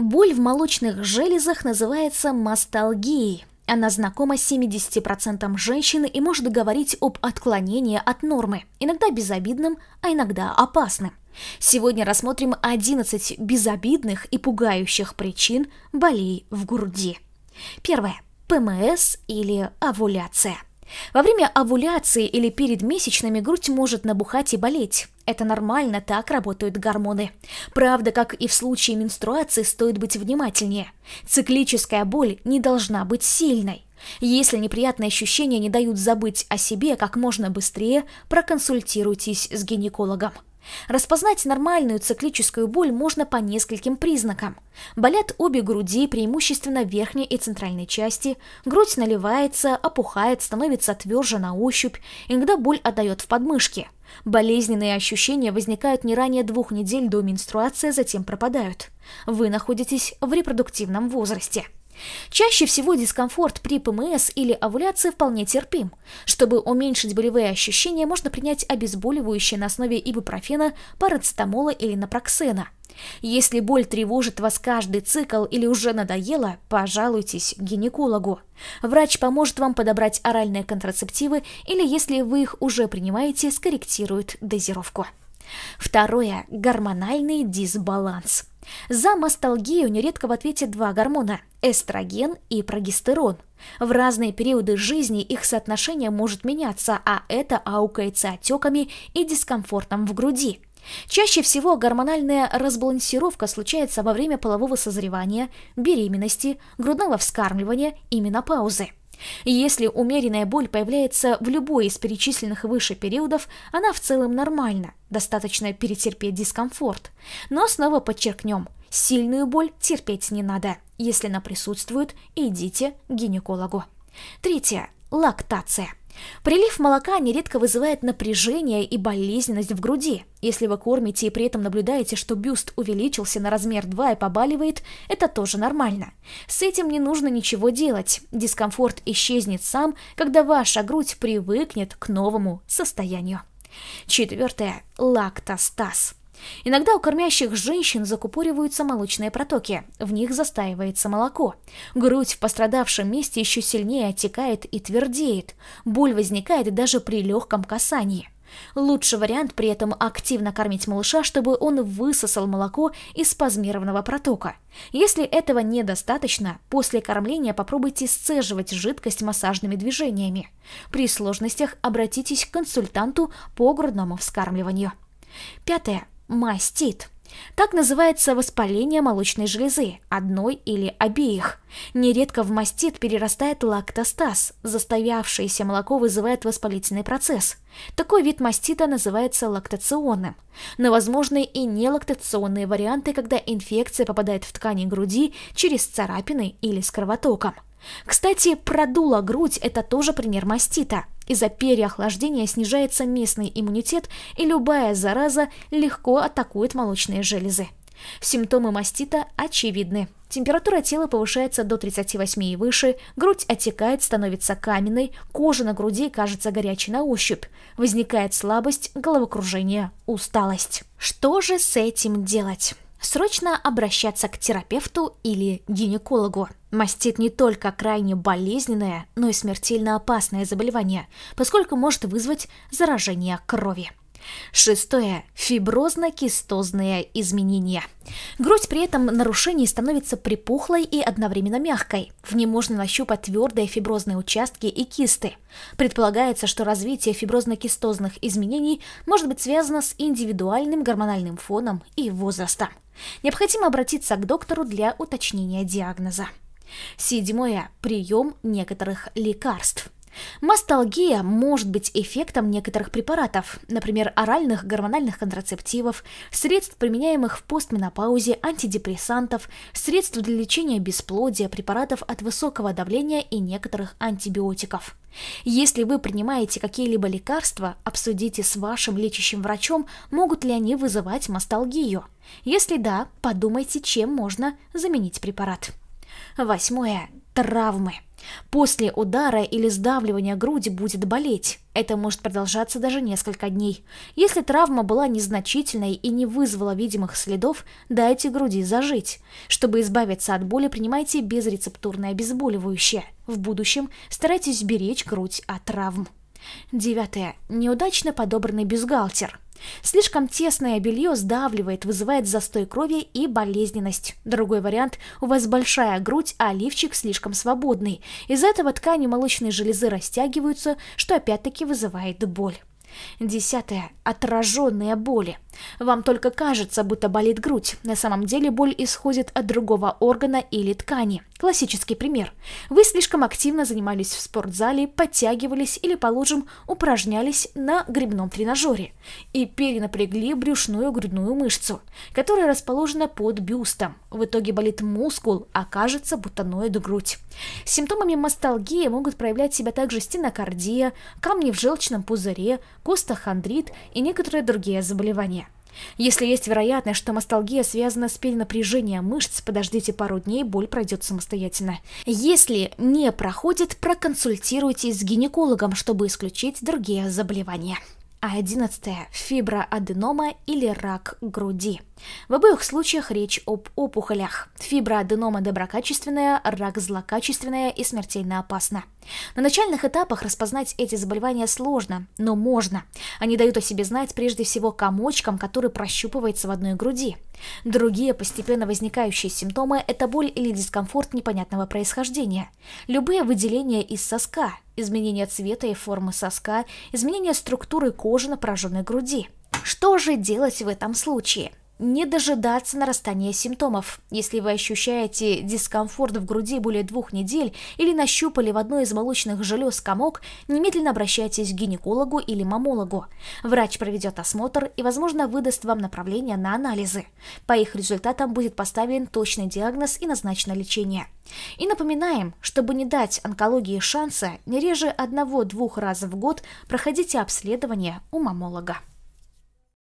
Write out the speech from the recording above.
Боль в молочных железах называется масталгией. Она знакома 70% женщин и может говорить об отклонении от нормы, иногда безобидным, а иногда опасным. Сегодня рассмотрим 11 безобидных и пугающих причин болей в груди. Первое. ПМС или овуляция. Во время овуляции или перед месячными грудь может набухать и болеть. Это нормально, так работают гормоны. Правда, как и в случае менструации, стоит быть внимательнее. Циклическая боль не должна быть сильной. Если неприятные ощущения не дают забыть о себе как можно быстрее, проконсультируйтесь с гинекологом. Распознать нормальную циклическую боль можно по нескольким признакам. Болят обе груди, преимущественно верхней и центральной части, грудь наливается, опухает, становится тверже на ощупь, иногда боль отдает в подмышке. Болезненные ощущения возникают не ранее двух недель до менструации, затем пропадают. Вы находитесь в репродуктивном возрасте. Чаще всего дискомфорт при ПМС или овуляции вполне терпим. Чтобы уменьшить болевые ощущения, можно принять обезболивающее на основе ибупрофена, парацетамола или напроксена. Если боль тревожит вас каждый цикл или уже надоела, пожалуйтесь гинекологу. Врач поможет вам подобрать оральные контрацептивы или, если вы их уже принимаете, скорректирует дозировку. Второе – гормональный дисбаланс. За масталгию нередко в ответе два гормона – эстроген и прогестерон. В разные периоды жизни их соотношение может меняться, а это аукается отеками и дискомфортом в груди. Чаще всего гормональная разбалансировка случается во время полового созревания, беременности, грудного вскармливания и менопаузы. Если умеренная боль появляется в любой из перечисленных выше периодов, она в целом нормальна, достаточно перетерпеть дискомфорт. Но снова подчеркнем, сильную боль терпеть не надо. Если она присутствует, идите к гинекологу. Третье. Лактация. Прилив молока нередко вызывает напряжение и болезненность в груди. Если вы кормите и при этом наблюдаете, что бюст увеличился на размер 2 и побаливает, это тоже нормально. С этим не нужно ничего делать. Дискомфорт исчезнет сам, когда ваша грудь привыкнет к новому состоянию. Четвертое. Лактостаз. Иногда у кормящих женщин закупориваются молочные протоки, в них застаивается молоко. Грудь в пострадавшем месте еще сильнее отекает и твердеет, боль возникает даже при легком касании. Лучший вариант при этом активно кормить малыша, чтобы он высосал молоко из спазмированного протока. Если этого недостаточно, после кормления попробуйте сцеживать жидкость массажными движениями. При сложностях обратитесь к консультанту по грудному вскармливанию. Пятое мастит. Так называется воспаление молочной железы, одной или обеих. Нередко в мастит перерастает лактостаз, застоявшееся молоко вызывает воспалительный процесс. Такой вид мастита называется лактационным. Но возможны и нелактационные варианты, когда инфекция попадает в ткани груди через царапины или с кровотоком. Кстати, продула грудь – это тоже пример мастита. Из-за переохлаждения снижается местный иммунитет, и любая зараза легко атакует молочные железы. Симптомы мастита очевидны. Температура тела повышается до 38 и выше, грудь отекает, становится каменной, кожа на груди кажется горячей на ощупь, возникает слабость, головокружение, усталость. Что же с этим делать? Срочно обращаться к терапевту или гинекологу. Мастит не только крайне болезненное, но и смертельно опасное заболевание, поскольку может вызвать заражение крови. Шестое. Фиброзно-кистозные изменения. Грудь при этом нарушении становится припухлой и одновременно мягкой. В ней можно нащупать твердые фиброзные участки и кисты. Предполагается, что развитие фиброзно-кистозных изменений может быть связано с индивидуальным гормональным фоном и возрастом. Необходимо обратиться к доктору для уточнения диагноза. Седьмое. Прием некоторых лекарств. Масталгия может быть эффектом некоторых препаратов, например, оральных гормональных контрацептивов, средств, применяемых в постменопаузе, антидепрессантов, средств для лечения бесплодия, препаратов от высокого давления и некоторых антибиотиков. Если вы принимаете какие-либо лекарства, обсудите с вашим лечащим врачом, могут ли они вызывать масталгию. Если да, подумайте, чем можно заменить препарат. Восьмое. Травмы. После удара или сдавливания груди будет болеть. Это может продолжаться даже несколько дней. Если травма была незначительной и не вызвала видимых следов, дайте груди зажить. Чтобы избавиться от боли, принимайте безрецептурное обезболивающее. В будущем старайтесь беречь грудь от травм. Девятое. Неудачно подобранный бюстгальтер. Слишком тесное белье сдавливает, вызывает застой крови и болезненность. Другой вариант – у вас большая грудь, а лифчик слишком свободный. Из-за этого ткани молочной железы растягиваются, что опять-таки вызывает боль. Десятое. Отраженные боли. Вам только кажется, будто болит грудь. На самом деле боль исходит от другого органа или ткани. Классический пример. Вы слишком активно занимались в спортзале, подтягивались или, по упражнялись на грибном тренажере и перенапрягли брюшную грудную мышцу, которая расположена под бюстом. В итоге болит мускул, а кажется, будто ноет грудь. Симптомами масталгии могут проявлять себя также стенокардия, камни в желчном пузыре, костохондрит и некоторые другие заболевания – если есть вероятность, что масталгия связана с перенапряжением мышц, подождите пару дней, боль пройдет самостоятельно. Если не проходит, проконсультируйтесь с гинекологом, чтобы исключить другие заболевания. А одиннадцатое — Фиброаденома или рак груди. В обоих случаях речь об опухолях. Фиброаденома доброкачественная, рак злокачественная и смертельно опасна. На начальных этапах распознать эти заболевания сложно, но можно. Они дают о себе знать прежде всего комочком, который прощупывается в одной груди. Другие постепенно возникающие симптомы – это боль или дискомфорт непонятного происхождения. Любые выделения из соска, изменение цвета и формы соска, изменение структуры кожи на пораженной груди. Что же делать в этом случае? не дожидаться нарастания симптомов. Если вы ощущаете дискомфорт в груди более двух недель или нащупали в одной из молочных желез комок, немедленно обращайтесь к гинекологу или мамологу. Врач проведет осмотр и, возможно, выдаст вам направление на анализы. По их результатам будет поставлен точный диагноз и назначено лечение. И напоминаем, чтобы не дать онкологии шанса, не реже одного-двух раз в год проходите обследование у мамолога.